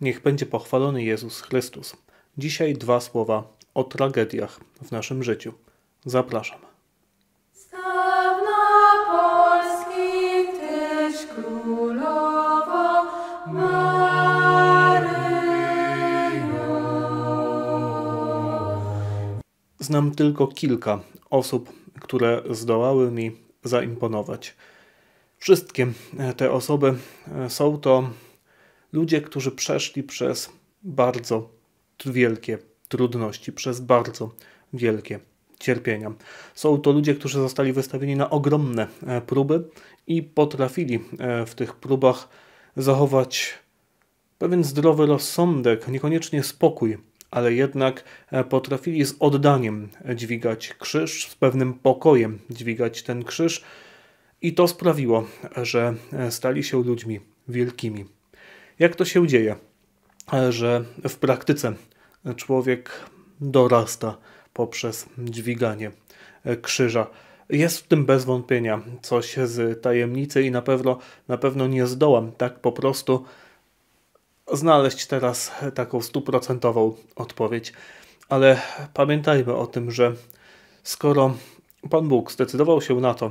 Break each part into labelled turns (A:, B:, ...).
A: Niech będzie pochwalony Jezus Chrystus. Dzisiaj dwa słowa o tragediach w naszym życiu. Zapraszam. Znam tylko kilka osób, które zdołały mi zaimponować. Wszystkie te osoby e, są to Ludzie, którzy przeszli przez bardzo wielkie trudności, przez bardzo wielkie cierpienia. Są to ludzie, którzy zostali wystawieni na ogromne e, próby i potrafili e, w tych próbach zachować pewien zdrowy rozsądek, niekoniecznie spokój, ale jednak e, potrafili z oddaniem dźwigać krzyż, z pewnym pokojem dźwigać ten krzyż, i to sprawiło, że stali się ludźmi wielkimi. Jak to się dzieje, e, że w praktyce człowiek dorasta poprzez dźwiganie e, krzyża? Jest w tym bez wątpienia coś z tajemnicy i na pewno, na pewno nie zdołam tak po prostu znaleźć teraz taką stuprocentową odpowiedź. Ale pamiętajmy o tym, że skoro Pan Bóg zdecydował się na to,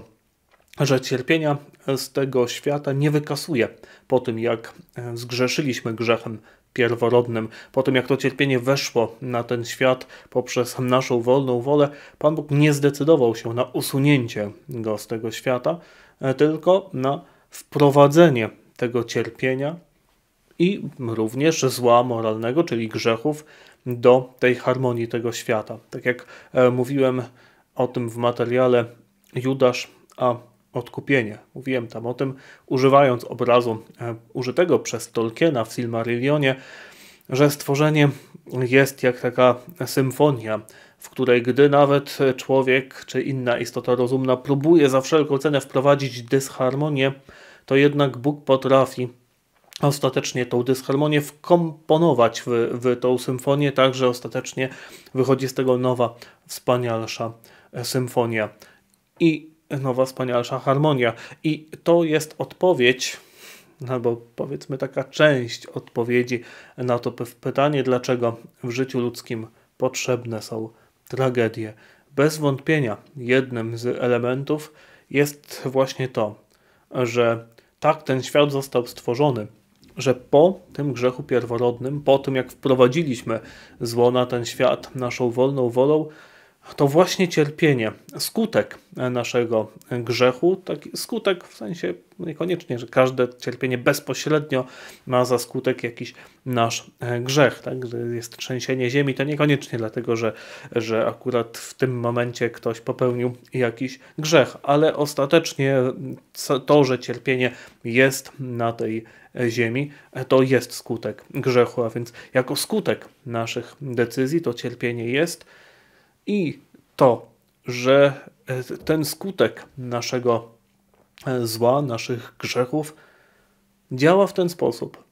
A: że cierpienia z tego świata nie wykasuje po tym, jak e, zgrzeszyliśmy grzechem pierworodnym, po tym jak to cierpienie weszło na ten świat poprzez naszą wolną wolę, Pan Bóg nie zdecydował się na usunięcie go z tego świata, e, tylko na wprowadzenie tego cierpienia i również zła moralnego, czyli grzechów, do tej harmonii tego świata. Tak jak e, mówiłem o tym w materiale, Judasz, a odkupienie. Mówiłem tam o tym, używając obrazu e, użytego przez Tolkiena w Silmarillionie, że stworzenie jest jak taka symfonia, w której gdy nawet człowiek czy inna istota rozumna próbuje za wszelką cenę wprowadzić dysharmonię, to jednak Bóg potrafi ostatecznie tą dysharmonię wkomponować w, w tą symfonię, tak że ostatecznie wychodzi z tego nowa, wspanialsza e, symfonia. I nowa, wspanialsza harmonia. I to jest odpowiedź, albo powiedzmy taka część odpowiedzi na to pytanie, dlaczego w życiu ludzkim potrzebne są tragedie. Bez wątpienia jednym z elementów jest właśnie to, że tak ten świat został stworzony, że po tym grzechu pierworodnym, po tym jak wprowadziliśmy zło na ten świat naszą wolną wolą, to właśnie cierpienie, skutek naszego grzechu, taki skutek w sensie niekoniecznie, że każde cierpienie bezpośrednio ma za skutek jakiś nasz e, grzech, tak? że jest trzęsienie ziemi, to niekoniecznie dlatego, że, że akurat w tym momencie ktoś popełnił jakiś grzech, ale ostatecznie to, że cierpienie jest na tej e, ziemi, e, to jest skutek grzechu, a więc jako skutek naszych decyzji to cierpienie jest, i to, że e, ten skutek naszego e, zła, naszych grzechów działa w ten sposób,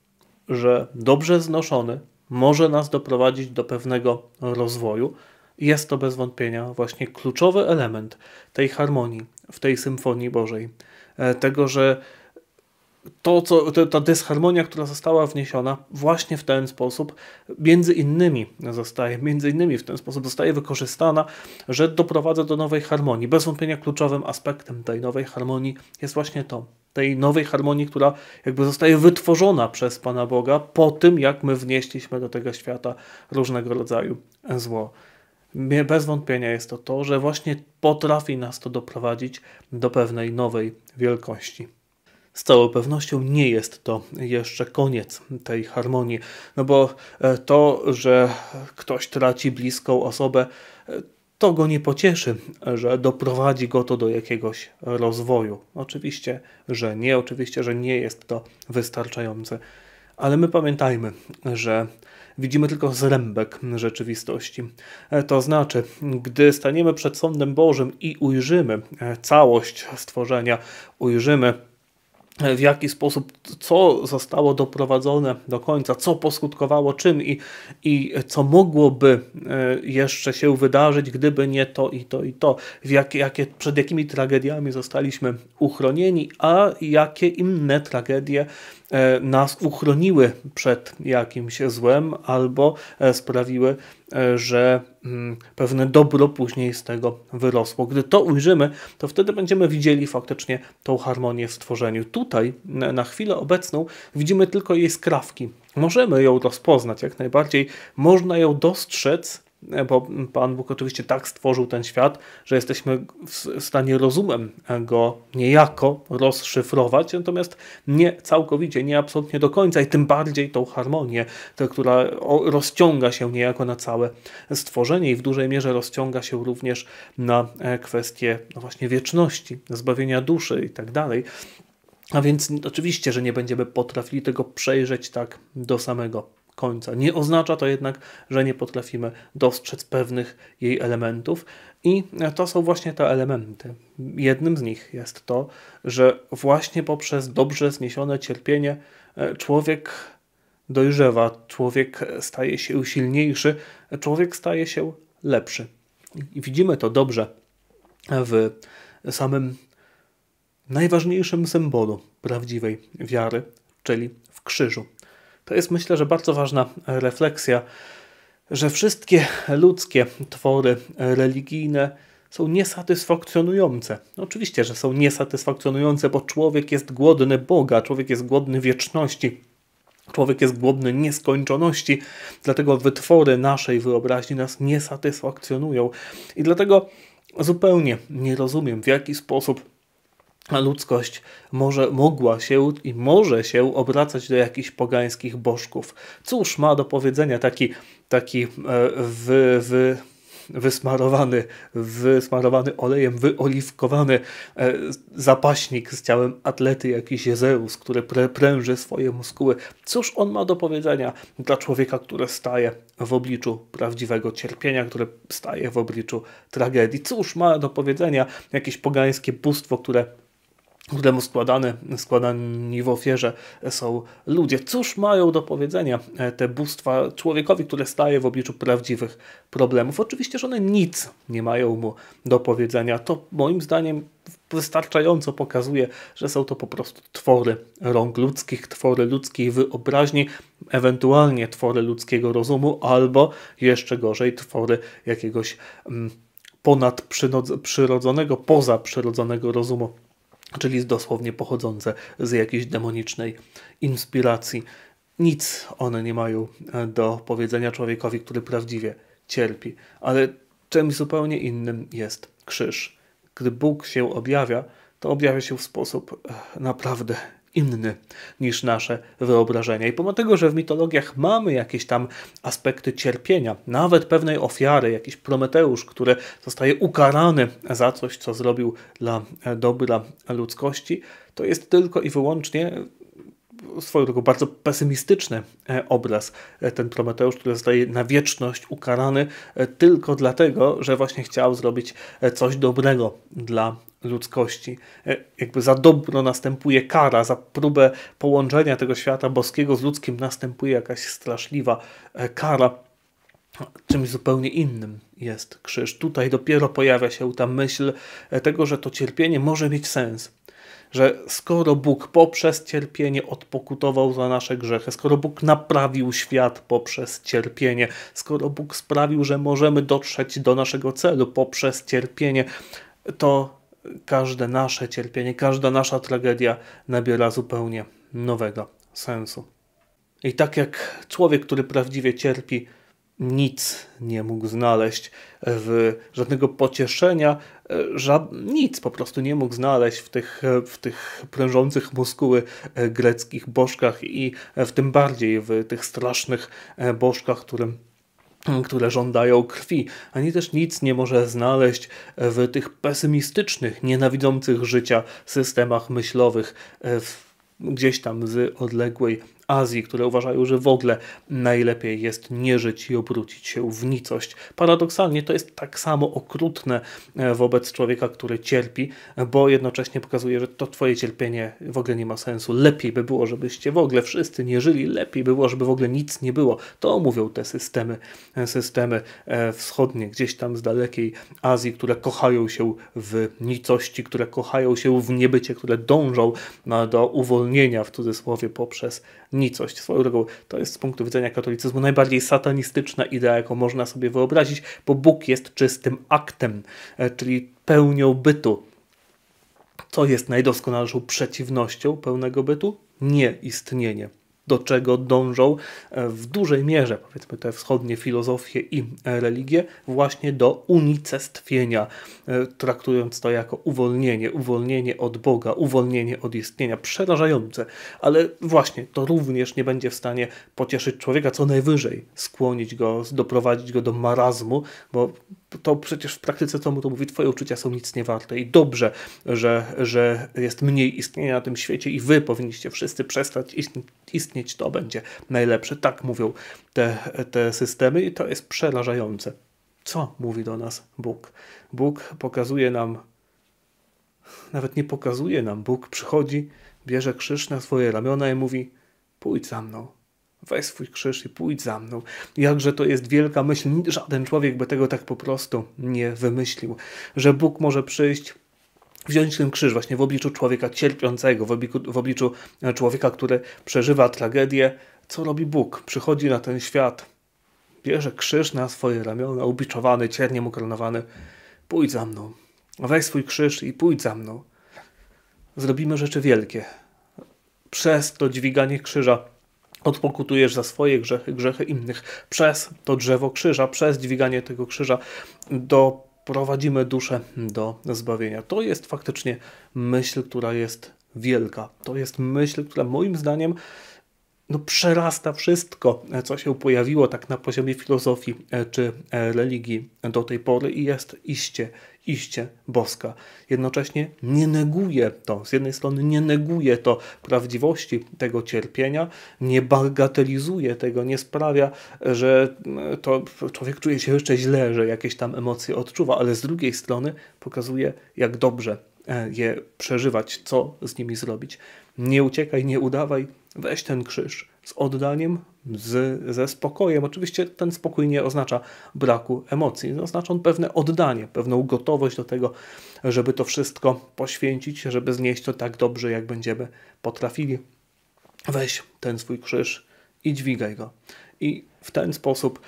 A: że dobrze znoszony może nas doprowadzić do pewnego rozwoju. Jest to bez wątpienia właśnie kluczowy element tej harmonii w tej symfonii Bożej. E, tego, że to, co, to, ta dysharmonia, która została wniesiona właśnie w ten sposób, między innymi zostaje, między innymi w ten sposób zostaje wykorzystana, że doprowadza do nowej harmonii. Bez wątpienia kluczowym aspektem tej nowej harmonii jest właśnie to, tej nowej harmonii, która jakby zostaje wytworzona przez Pana Boga po tym, jak my wnieśliśmy do tego świata różnego rodzaju zło. Bez wątpienia jest to to, że właśnie potrafi nas to doprowadzić do pewnej nowej wielkości z całą pewnością nie jest to jeszcze koniec tej harmonii, no bo e, to, że ktoś traci bliską osobę, e, to go nie pocieszy, że doprowadzi go to do jakiegoś rozwoju. Oczywiście, że nie, oczywiście, że nie jest to wystarczające. Ale my pamiętajmy, że widzimy tylko zrębek rzeczywistości. E, to znaczy, gdy staniemy przed sądem Bożym i ujrzymy całość stworzenia, ujrzymy w jaki sposób, co zostało doprowadzone do końca, co poskutkowało czym i, i co mogłoby e, jeszcze się wydarzyć, gdyby nie to i to i to, w jakie, przed jakimi tragediami zostaliśmy uchronieni, a jakie inne tragedie e, nas uchroniły przed jakimś złem albo e, sprawiły, E, że mm, pewne dobro później z tego wyrosło. Gdy to ujrzymy, to wtedy będziemy widzieli faktycznie tą harmonię w stworzeniu. Tutaj, na chwilę obecną, widzimy tylko jej skrawki. Możemy ją rozpoznać jak najbardziej, można ją dostrzec, E, bo Pan Bóg oczywiście tak stworzył ten świat, że jesteśmy w stanie rozumem go niejako rozszyfrować, natomiast nie całkowicie, nie absolutnie do końca i tym bardziej tą harmonię, tę, która rozciąga się niejako na całe stworzenie i w dużej mierze rozciąga się również na e, kwestie no właśnie wieczności, zbawienia duszy i tak dalej. A więc oczywiście, że nie będziemy potrafili tego przejrzeć tak do samego końca. Nie oznacza to jednak, że nie potrafimy dostrzec pewnych jej elementów, i to są właśnie te elementy. Jednym z nich jest to, że właśnie poprzez dobrze zniesione cierpienie e, człowiek dojrzewa, człowiek staje się silniejszy, człowiek staje się lepszy. I widzimy to dobrze w samym najważniejszym symbolu prawdziwej wiary, czyli w krzyżu. To jest myślę, że bardzo ważna refleksja, że wszystkie ludzkie twory religijne są niesatysfakcjonujące. No, oczywiście, że są niesatysfakcjonujące, bo człowiek jest głodny Boga, człowiek jest głodny wieczności, człowiek jest głodny nieskończoności, dlatego wytwory naszej wyobraźni nas nie satysfakcjonują. I dlatego zupełnie nie rozumiem, w jaki sposób a ludzkość może mogła się i może się obracać do jakichś pogańskich bożków. Cóż ma do powiedzenia taki, taki e, wysmarowany, wysmarowany olejem, wyoliwkowany e, zapaśnik z ciałem atlety, jakiś Jezeus, który pręży swoje muskuły. Cóż on ma do powiedzenia dla człowieka, który staje w obliczu prawdziwego cierpienia, które staje w obliczu tragedii? Cóż ma do powiedzenia jakieś pogańskie bóstwo, które któremu składany składani w ofierze są ludzie. Cóż mają do powiedzenia e, te bóstwa człowiekowi, które staje w obliczu prawdziwych problemów? Oczywiście, że one nic nie mają mu do powiedzenia. To moim zdaniem wystarczająco pokazuje, że są to po prostu twory rąk ludzkich, twory ludzkiej wyobraźni, ewentualnie twory ludzkiego rozumu, albo jeszcze gorzej, twory jakiegoś mm, ponadprzyrodzonego, pozaprzyrodzonego rozumu czyli jest dosłownie pochodzące z jakiejś demonicznej inspiracji. Nic one nie mają e, do powiedzenia człowiekowi, który prawdziwie cierpi, ale czymś zupełnie innym jest krzyż. Gdy Bóg się objawia, to objawia się w sposób e, naprawdę inny niż nasze wyobrażenia. I pomimo tego, że w mitologiach mamy jakieś tam aspekty cierpienia, nawet pewnej ofiary, jakiś Prometeusz, który zostaje ukarany za coś, co zrobił dla e, dobra ludzkości, to jest tylko i wyłącznie swoją drogą bardzo pesymistyczny e, obraz, e, ten Prometeusz, który zostaje na wieczność ukarany tylko dlatego, że właśnie chciał zrobić coś dobrego dla ludzkości. E, jakby za dobro następuje kara, za próbę połączenia tego świata boskiego z ludzkim następuje jakaś straszliwa e, kara. Czymś zupełnie innym jest krzyż. Tutaj dopiero pojawia się ta myśl e, tego, że to cierpienie może mieć sens że skoro Bóg poprzez cierpienie odpokutował za nasze grzechy, skoro Bóg naprawił świat poprzez cierpienie, skoro Bóg sprawił, że możemy dotrzeć do naszego celu poprzez cierpienie, to każde nasze cierpienie, każda nasza tragedia nabiera zupełnie nowego sensu. I tak jak człowiek, który prawdziwie cierpi, nic nie mógł znaleźć w żadnego pocieszenia, ża nic po prostu nie mógł znaleźć w tych, w tych prężących muskuły e, greckich bożkach i e, w tym bardziej w tych strasznych e, bożkach, którym które żądają krwi, ani też nic nie może znaleźć w tych pesymistycznych, nienawidzących życia systemach myślowych e, gdzieś tam z odległej Azji, które uważają, że w ogóle najlepiej jest nie żyć i obrócić się w nicość. Paradoksalnie to jest tak samo okrutne e, wobec człowieka, który cierpi, bo jednocześnie pokazuje, że to twoje cierpienie w ogóle nie ma sensu. Lepiej by było, żebyście w ogóle wszyscy nie żyli, lepiej by było, żeby w ogóle nic nie było. To mówią te systemy, e, systemy e, wschodnie, gdzieś tam z dalekiej Azji, które kochają się w nicości, które kochają się w niebycie, które dążą do uwolnienia w cudzysłowie poprzez nicość. Swoją drogą to jest z punktu widzenia katolicyzmu najbardziej satanistyczna idea, jaką można sobie wyobrazić, bo Bóg jest czystym aktem, e, czyli pełnią bytu. Co jest najdoskonalszą przeciwnością pełnego bytu? Nieistnienie do czego dążą e, w dużej mierze, powiedzmy, te wschodnie filozofie i religie, właśnie do unicestwienia, e, traktując to jako uwolnienie, uwolnienie od Boga, uwolnienie od istnienia. Przerażające, ale właśnie to również nie będzie w stanie pocieszyć człowieka, co najwyżej skłonić go, doprowadzić go do marazmu, bo to przecież w praktyce, co mu to mówi, twoje uczucia są nic nie warte i dobrze, że, że jest mniej istnienia na tym świecie i wy powinniście wszyscy przestać istnieć, to będzie najlepsze. Tak mówią te, te systemy i to jest przerażające. Co mówi do nas Bóg? Bóg pokazuje nam, nawet nie pokazuje nam, Bóg przychodzi, bierze krzyż na swoje ramiona i mówi: Pójdź za mną, Weź swój krzyż i pójdź za mną. Jakże to jest wielka myśl, żaden człowiek by tego tak po prostu nie wymyślił, że Bóg może przyjść wziąć ten krzyż właśnie w obliczu człowieka cierpiącego, w obliczu, w obliczu, e, człowieka, który przeżywa tragedię. Co robi Bóg? Przychodzi na ten świat, bierze krzyż na swoje ramiona, ubiczowany, cierniem ukoronowany. Pójdź za mną, weź swój krzyż i pójdź za mną. Zrobimy rzeczy wielkie. Przez to dźwiganie krzyża Odpokutujesz za swoje grzechy, grzechy innych przez to drzewo krzyża, przez dźwiganie tego krzyża doprowadzimy duszę do zbawienia. To jest faktycznie myśl, która jest wielka. To jest myśl, która moim zdaniem no, przerasta wszystko, co się pojawiło tak na poziomie filozofii e, czy e, religii do tej pory i jest iście iście boska. Jednocześnie nie neguje to, z jednej strony nie neguje to prawdziwości tego cierpienia, nie bagatelizuje tego, nie sprawia, że to człowiek czuje się jeszcze źle, że jakieś tam emocje odczuwa, ale z drugiej strony pokazuje, jak dobrze e, je przeżywać, co z nimi zrobić. Nie uciekaj, nie udawaj, weź ten krzyż, z oddaniem, z, ze spokojem. Oczywiście ten spokój nie oznacza braku emocji, oznacza on pewne oddanie, pewną gotowość do tego, żeby to wszystko poświęcić, żeby znieść to tak dobrze, jak będziemy potrafili. Weź ten swój krzyż i dźwigaj go. I w ten sposób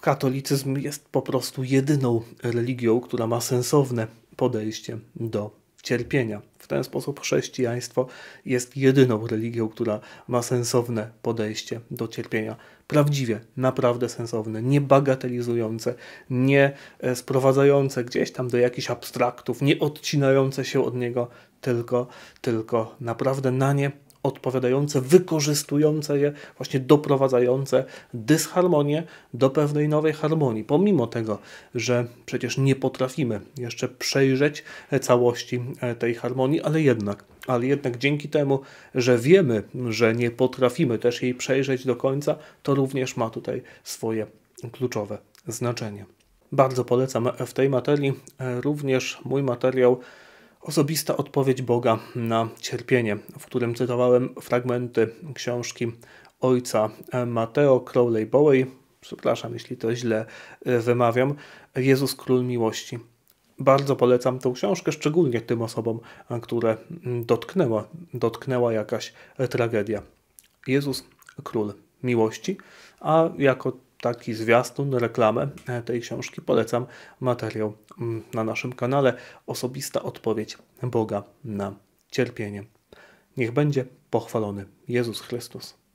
A: katolicyzm jest po prostu jedyną religią, która ma sensowne podejście do cierpienia. W ten sposób chrześcijaństwo jest jedyną religią, która ma sensowne podejście do cierpienia. Prawdziwie, naprawdę sensowne, nie bagatelizujące, nie e, sprowadzające gdzieś tam do jakichś abstraktów, nie odcinające się od niego, tylko, tylko naprawdę na nie odpowiadające, wykorzystujące je, właśnie doprowadzające dysharmonię do pewnej nowej harmonii, pomimo tego, że przecież nie potrafimy jeszcze przejrzeć całości e, tej harmonii, ale jednak, ale jednak dzięki temu, że wiemy, że nie potrafimy też jej przejrzeć do końca, to również ma tutaj swoje kluczowe znaczenie. Bardzo polecam w tej materii e, również mój materiał osobista odpowiedź Boga na cierpienie, w którym cytowałem fragmenty książki ojca Mateo Crowley Bowie, przepraszam jeśli to źle e, wymawiam, Jezus Król Miłości. Bardzo polecam tę książkę, szczególnie tym osobom, e, które mm, dotknęła, dotknęła jakaś tragedia. Jezus Król Miłości, a jako taki zwiastun, reklamę e, tej książki, polecam materiał mm, na naszym kanale Osobista odpowiedź Boga na cierpienie. Niech będzie pochwalony Jezus Chrystus.